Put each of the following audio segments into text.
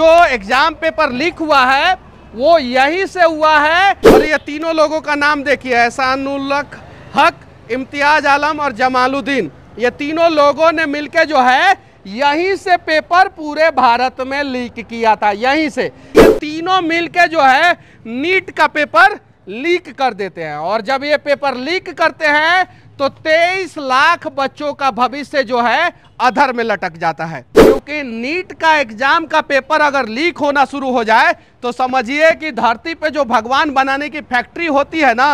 जो exam paper leak हुआ है वो यहीं से हुआ है और ये तीनों लोगों का नाम देखिए उल्लक हक इम्तियाज आलम और जमालुद्दीन ये तीनों लोगों ने मिलकर जो है यहीं से पेपर पूरे भारत में लीक किया था यहीं से ये तीनों मिलके जो है नीट का पेपर लीक कर देते हैं और जब ये पेपर लीक करते हैं तो 23 लाख बच्चों का भविष्य जो है अधर में लटक जाता है क्योंकि नीट का एग्जाम का पेपर अगर लीक होना शुरू हो जाए तो समझिए कि धरती पे जो भगवान बनाने की फैक्ट्री होती है ना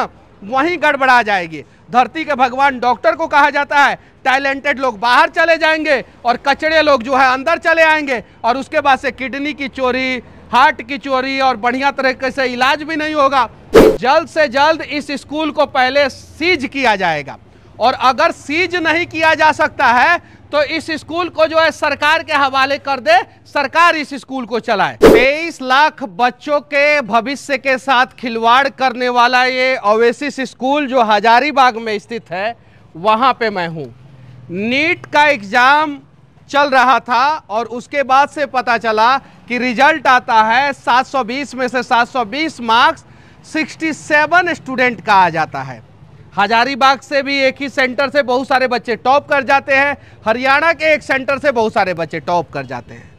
वहीं गड़बड़ा जाएगी धरती के भगवान डॉक्टर को कहा जाता है टैलेंटेड लोग बाहर चले जाएंगे और कचड़े लोग जो है अंदर चले आएंगे और उसके बाद से किडनी की चोरी हार्ट की चोरी और बढ़िया तरीके से इलाज भी नहीं होगा जल्द से जल्द इस स्कूल को पहले सीज किया जाएगा और अगर सीज नहीं किया जा सकता है तो इस स्कूल को जो है सरकार के हवाले कर दे सरकार इस स्कूल को चलाए तेईस लाख बच्चों के भविष्य के साथ खिलवाड़ करने वाला ये ओवेसिस स्कूल जो हजारीबाग में स्थित है वहाँ पे मैं हूँ नीट का एग्ज़ाम चल रहा था और उसके बाद से पता चला कि रिजल्ट आता है 720 में से 720 मार्क्स 67 स्टूडेंट का आ जाता है हजारीबाग से भी एक ही सेंटर से बहुत सारे बच्चे टॉप कर जाते हैं हरियाणा के एक सेंटर से बहुत सारे बच्चे टॉप कर जाते हैं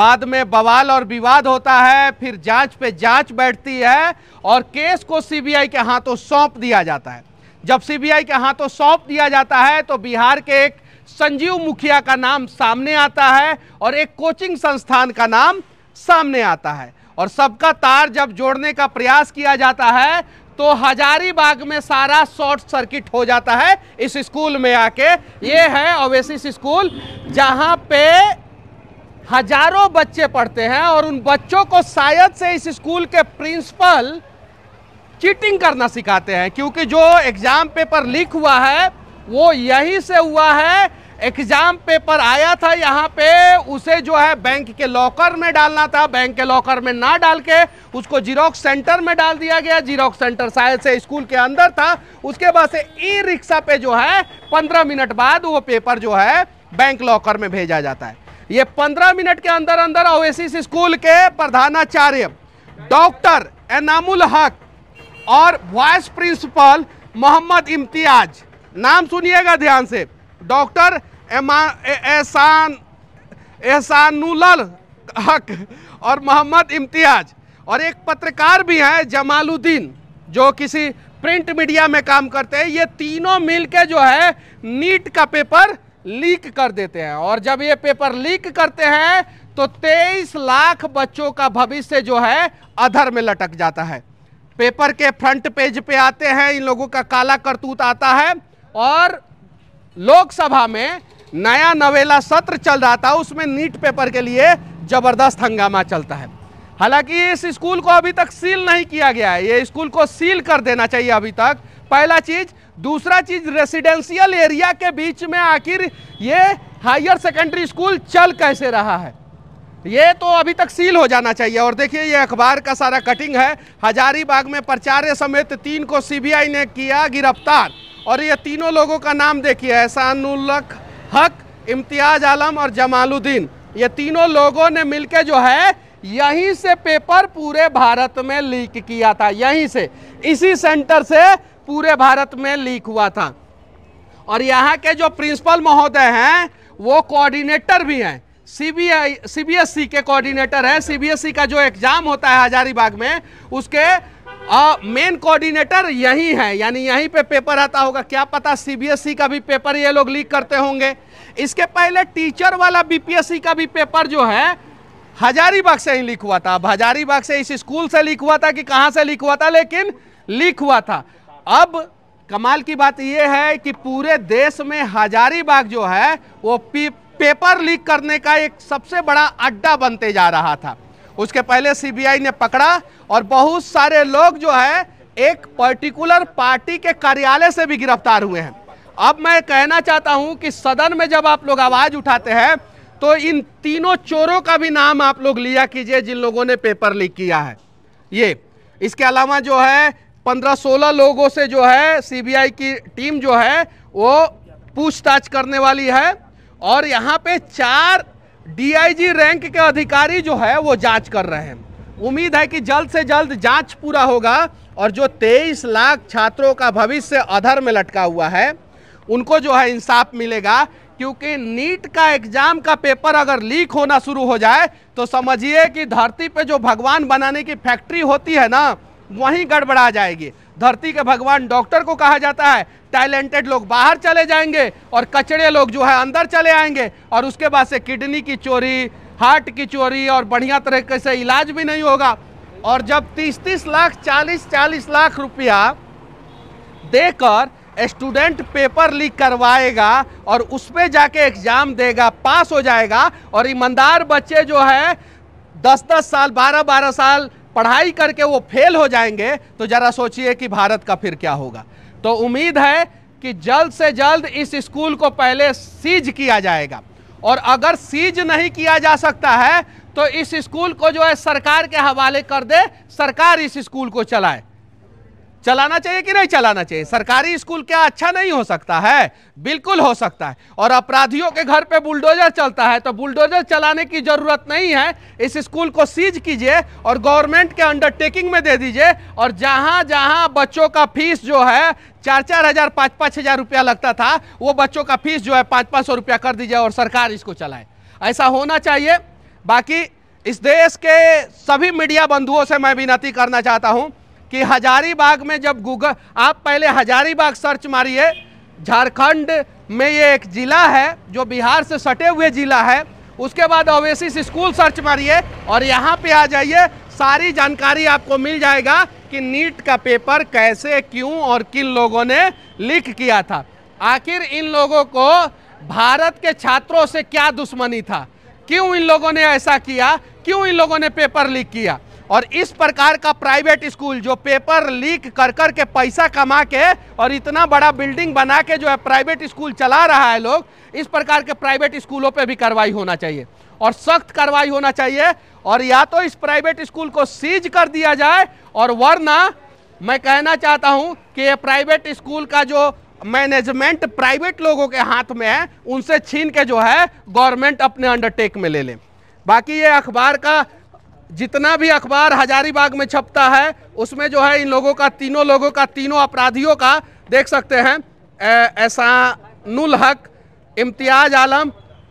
बाद में बवाल और विवाद होता है फिर जांच पे जांच बैठती है और केस को सीबीआई के हाथों सौंप दिया जाता है जब सीबीआई के हाथों सौंप दिया जाता है तो बिहार के एक संजीव मुखिया का नाम सामने आता है और एक कोचिंग संस्थान का नाम सामने आता है और सबका तार जब जोड़ने का प्रयास किया जाता है तो हजारीबाग में सारा शॉर्ट सर्किट हो जाता है इस स्कूल में आके ये है ओवेसिस स्कूल जहाँ पे हजारों बच्चे पढ़ते हैं और उन बच्चों को शायद से इस स्कूल के प्रिंसिपल चीटिंग करना सिखाते हैं क्योंकि जो एग्ज़ाम पेपर लीक हुआ है वो यहीं से हुआ है एग्जाम पेपर आया था यहाँ पे उसे जो है बैंक के लॉकर में डालना था बैंक के लॉकर में ना डाल के उसको जीरोक्स सेंटर में डाल दिया गया जीरोक्स सेंटर शायद से स्कूल के अंदर था उसके बाद से ई रिक्शा पे जो है पंद्रह मिनट बाद वो पेपर जो है बैंक लॉकर में भेजा जाता है ये पंद्रह मिनट के अंदर अंदर ओवेसिस स्कूल के प्रधानाचार्य डॉक्टर एनामुल हक और वाइस प्रिंसिपल मोहम्मद इम्तियाज नाम सुनिएगा ध्यान से डॉक्टर एहसान एहसानुल हक और मोहम्मद इम्तियाज और एक पत्रकार भी हैं जमालुद्दीन जो किसी प्रिंट मीडिया में काम करते हैं ये तीनों मिल जो है नीट का पेपर लीक कर देते हैं और जब ये पेपर लीक करते हैं तो 23 लाख बच्चों का भविष्य जो है अधर में लटक जाता है पेपर के फ्रंट पेज पे आते हैं इन लोगों का काला करतूत आता है और लोकसभा में नया नवेला सत्र चल रहा था उसमें नीट पेपर के लिए ज़बरदस्त हंगामा चलता है हालांकि इस स्कूल को अभी तक सील नहीं किया गया है ये स्कूल को सील कर देना चाहिए अभी तक पहला चीज़ दूसरा चीज़ रेसिडेंशियल एरिया के बीच में आखिर ये हायर सेकेंडरी स्कूल चल कैसे रहा है ये तो अभी तक सील हो जाना चाहिए और देखिए ये अखबार का सारा कटिंग है हजारीबाग में प्रचार समेत तीन को सीबीआई ने किया गिरफ्तार और ये तीनों लोगों का नाम देखिए एहसानुल्लक हक इम्तियाज आलम और जमालुद्दीन ये तीनों लोगों ने मिलकर जो है यहीं से पेपर पूरे भारत में लीक किया था यहीं से इसी सेंटर से पूरे भारत में लीक हुआ था और यहाँ के जो प्रिंसिपल महोदय हैं वो कोऑर्डिनेटर भी हैं सीबीआई सीबीएसई के कोऑर्डिनेटर हैं सीबीएसई का जो एग्ज़ाम होता है हजारीबाग में उसके मेन कोऑर्डिनेटर यही है यानी यहीं पे पेपर आता होगा क्या पता सीबीएसई e का भी पेपर ये लोग लीक करते होंगे इसके पहले टीचर वाला बीपीएससी e का भी पेपर जो है हजारीबाग से ही लीक हुआ था अब हजारीबाग से इस स्कूल से लीक हुआ था कि कहाँ से लीक हुआ था लेकिन लीक हुआ था अब कमाल की बात यह है कि पूरे देश में हजारीबाग जो है वो पेपर लीक करने का एक सबसे बड़ा अड्डा बनते जा रहा था उसके पहले सीबीआई ने पकड़ा और बहुत सारे लोग जो है एक पर्टिकुलर पार्टी के कार्यालय से भी गिरफ्तार हुए हैं अब मैं कहना चाहता हूं कि सदन में जब आप लोग आवाज़ उठाते हैं तो इन तीनों चोरों का भी नाम आप लोग लिया कीजिए जिन लोगों ने पेपर लीक किया है ये इसके अलावा जो है पंद्रह सोलह लोगों से जो है सीबीआई की टीम जो है वो पूछताछ करने वाली है और यहाँ पे चार डीआईजी रैंक के अधिकारी जो है वो जांच कर रहे हैं उम्मीद है कि जल्द से जल्द जांच पूरा होगा और जो 23 लाख छात्रों का भविष्य अधर में लटका हुआ है उनको जो है इंसाफ मिलेगा क्योंकि नीट का एग्जाम का पेपर अगर लीक होना शुरू हो जाए तो समझिए कि धरती पे जो भगवान बनाने की फैक्ट्री होती है ना वहीं गड़बड़ा जाएगी धरती के भगवान डॉक्टर को कहा जाता है टैलेंटेड लोग बाहर चले जाएंगे और कचड़े लोग जो है अंदर चले आएंगे और उसके बाद से किडनी की चोरी हार्ट की चोरी और बढ़िया तरीके से इलाज भी नहीं होगा और जब तीस तीस लाख चालीस चालीस लाख रुपया देकर स्टूडेंट पेपर लीक करवाएगा और उस पर जाके एग्ज़ाम देगा पास हो जाएगा और ईमानदार बच्चे जो है दस दस साल बारह बारह साल पढ़ाई करके वो फेल हो जाएंगे तो ज़रा सोचिए कि भारत का फिर क्या होगा तो उम्मीद है कि जल्द से जल्द इस स्कूल को पहले सीज किया जाएगा और अगर सीज नहीं किया जा सकता है तो इस स्कूल को जो है सरकार के हवाले कर दे सरकार इस स्कूल को चलाए चलाना चाहिए कि नहीं चलाना चाहिए सरकारी स्कूल क्या अच्छा नहीं हो सकता है बिल्कुल हो सकता है और अपराधियों के घर पे बुलडोजर चलता है तो बुलडोजर चलाने की ज़रूरत नहीं है इस स्कूल को सीज कीजिए और गवर्नमेंट के अंडरटेकिंग में दे दीजिए और जहाँ जहाँ बच्चों का फीस जो है चार चार हज़ार पाँच पाँच हज़ार रुपया लगता था वो बच्चों का फीस जो है पाँच पाँच सौ रुपया कर दीजिए और सरकार इसको चलाए ऐसा होना चाहिए बाकी इस देश के सभी मीडिया बंधुओं से मैं विनती करना चाहता हूँ कि हजारीबाग में जब गूगल आप पहले हजारीबाग सर्च मारिए झारखंड में ये एक ज़िला है जो बिहार से सटे हुए ज़िला है उसके बाद ओवेसिस स्कूल सर्च मारिए और यहाँ पे आ जाइए सारी जानकारी आपको मिल जाएगा कि नीट का पेपर कैसे क्यों और किन लोगों ने लीक किया था आखिर इन लोगों को भारत के छात्रों से क्या दुश्मनी था क्यों इन लोगों ने ऐसा किया क्यों इन लोगों ने पेपर लीक किया और इस प्रकार का प्राइवेट स्कूल जो पेपर लीक कर कर के पैसा कमा के और इतना बड़ा बिल्डिंग बना के जो है प्राइवेट स्कूल चला रहा है लोग इस प्रकार के प्राइवेट स्कूलों पे भी कार्रवाई होना चाहिए और सख्त कार्रवाई होना चाहिए और या तो इस प्राइवेट स्कूल को सीज कर दिया जाए और वरना मैं कहना चाहता हूँ कि ये प्राइवेट स्कूल का जो मैनेजमेंट प्राइवेट लोगों के हाथ में है उनसे छीन के जो है गवर्नमेंट अपने अंडरटेक में ले लें बाकी ये अखबार का जितना भी अखबार हजारीबाग में छपता है उसमें जो है इन लोगों का तीनों लोगों का तीनों अपराधियों का देख सकते हैं नुल हक इम्तियाज आलम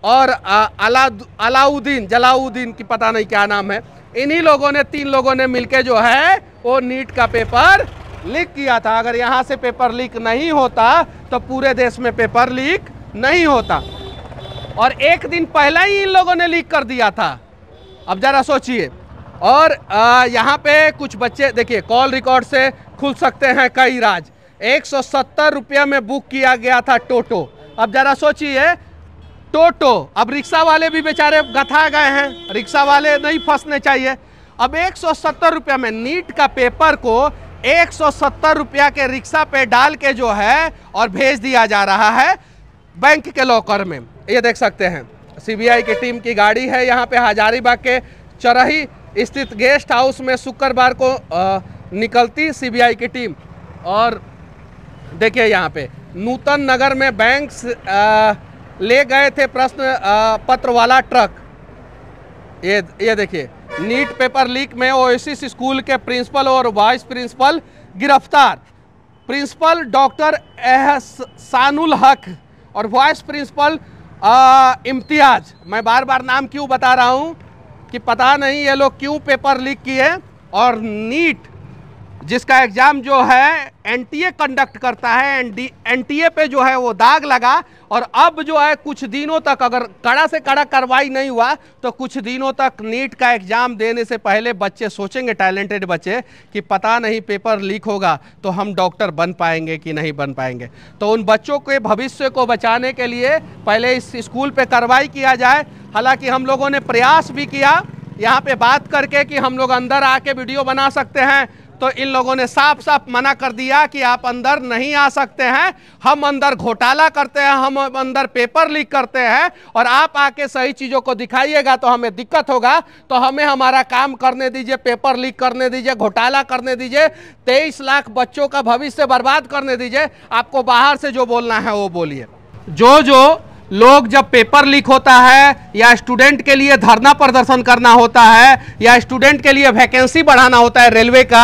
और अला अलाउद्दीन जलाउद्दीन की पता नहीं क्या नाम है इन्हीं लोगों ने तीन लोगों ने मिलकर जो है वो नीट का पेपर लीक किया था अगर यहाँ से पेपर लीक नहीं होता तो पूरे देश में पेपर लीक नहीं होता और एक दिन पहले ही इन लोगों ने लीक कर दिया था अब जरा सोचिए और यहाँ पे कुछ बच्चे देखिए कॉल रिकॉर्ड से खुल सकते हैं कई राज एक सौ में बुक किया गया था टोटो अब ज़रा सोचिए टोटो अब रिक्शा वाले भी बेचारे गथा गए हैं रिक्शा वाले नहीं फंसने चाहिए अब एक सौ में नीट का पेपर को एक सौ रुपया के रिक्शा पे डाल के जो है और भेज दिया जा रहा है बैंक के लॉकर में ये देख सकते हैं सीबीआई की टीम की गाड़ी है यहाँ पे हजारीबाग के चरही स्थित गेस्ट हाउस में शुक्रवार को निकलती सीबीआई की टीम और देखिए यहाँ पे नूतन नगर में बैंक ले गए थे प्रश्न पत्र वाला ट्रक ये ये देखिए नीट पेपर लीक में ओएसिस स्कूल के प्रिंसिपल और वाइस प्रिंसिपल गिरफ्तार प्रिंसिपल डॉक्टर एहसानुल हक और वाइस प्रिंसिपल इम्तियाज मैं बार बार नाम क्यों बता रहा हूँ कि पता नहीं ये लोग क्यों पेपर लीक किए और नीट जिसका एग्ज़ाम जो है एनटीए कंडक्ट करता है एनटीए पे जो है वो दाग लगा और अब जो है कुछ दिनों तक अगर कड़ा से कड़ा कार्रवाई नहीं हुआ तो कुछ दिनों तक नीट का एग्ज़ाम देने से पहले बच्चे सोचेंगे टैलेंटेड बच्चे कि पता नहीं पेपर लीक होगा तो हम डॉक्टर बन पाएंगे कि नहीं बन पाएंगे तो उन बच्चों के भविष्य को बचाने के लिए पहले इस स्कूल पर कार्रवाई किया जाए हालाँकि हम लोगों ने प्रयास भी किया यहाँ पर बात करके कि हम लोग अंदर आके वीडियो बना सकते हैं तो इन लोगों ने साफ साफ मना कर दिया कि आप अंदर नहीं आ सकते हैं हम अंदर घोटाला करते हैं हम अंदर पेपर लीक करते हैं और आप आके सही चीज़ों को दिखाइएगा तो हमें दिक्कत होगा तो हमें हमारा काम करने दीजिए पेपर लीक करने दीजिए घोटाला करने दीजिए तेईस लाख बच्चों का भविष्य बर्बाद करने दीजिए आपको बाहर से जो बोलना है वो बोलिए जो जो लोग जब पेपर लीक होता है या स्टूडेंट के लिए धरना प्रदर्शन करना होता है या स्टूडेंट के लिए वैकेंसी बढ़ाना होता है रेलवे का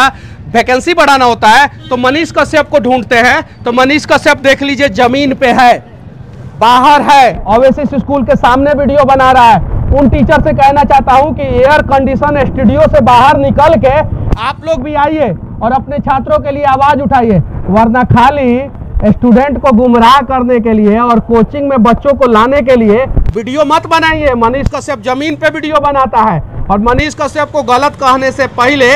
वैकेंसी बढ़ाना होता है तो मनीष कश्यप को ढूंढते हैं तो मनीष कश्यप देख लीजिए जमीन पे है बाहर है ओवेसिस स्कूल के सामने वीडियो बना रहा है उन टीचर से कहना चाहता हूं कि एयर कंडीशन स्टूडियो से बाहर निकल के आप लोग भी आइए और अपने छात्रों के लिए आवाज उठाइए वरना खाली स्टूडेंट को गुमराह करने के लिए और कोचिंग में बच्चों को लाने के लिए वीडियो मत बनाइए मनीष कश्यप जमीन पे वीडियो बनाता है और मनीष कश्यप को गलत कहने से पहले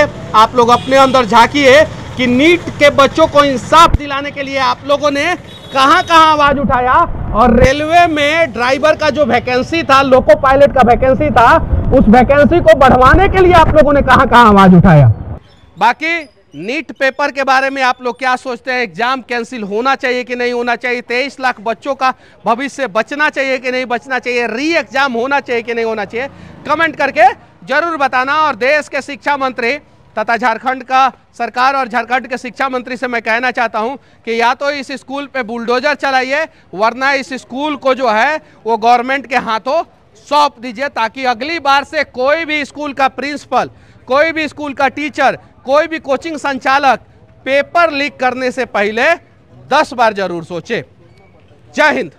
आप लोग अपने अंदर झाकिए कि नीट के बच्चों को इंसाफ दिलाने के लिए आप लोगों ने कहां कहां आवाज उठाया और रेलवे में ड्राइवर का जो वैकेंसी था लोको पायलट का वैकेंसी था उस वैकेंसी को बढ़वाने के लिए आप लोगों ने कहां कहां आवाज उठाया बाकी नीट पेपर के बारे में आप लोग क्या सोचते हैं एग्जाम कैंसिल होना चाहिए कि नहीं होना चाहिए तेईस लाख बच्चों का भविष्य बचना चाहिए कि नहीं बचना चाहिए री एग्जाम होना चाहिए कि नहीं होना चाहिए कमेंट करके जरूर बताना और देश के शिक्षा मंत्री तथा झारखंड का सरकार और झारखंड के शिक्षा मंत्री से मैं कहना चाहता हूं कि या तो इस स्कूल पे बुलडोजर चलाइए वरना इस स्कूल को जो है वो गवर्नमेंट के हाथों सौंप दीजिए ताकि अगली बार से कोई भी स्कूल का प्रिंसिपल कोई भी स्कूल का टीचर कोई भी कोचिंग संचालक पेपर लीक करने से पहले दस बार जरूर सोचे जय हिंद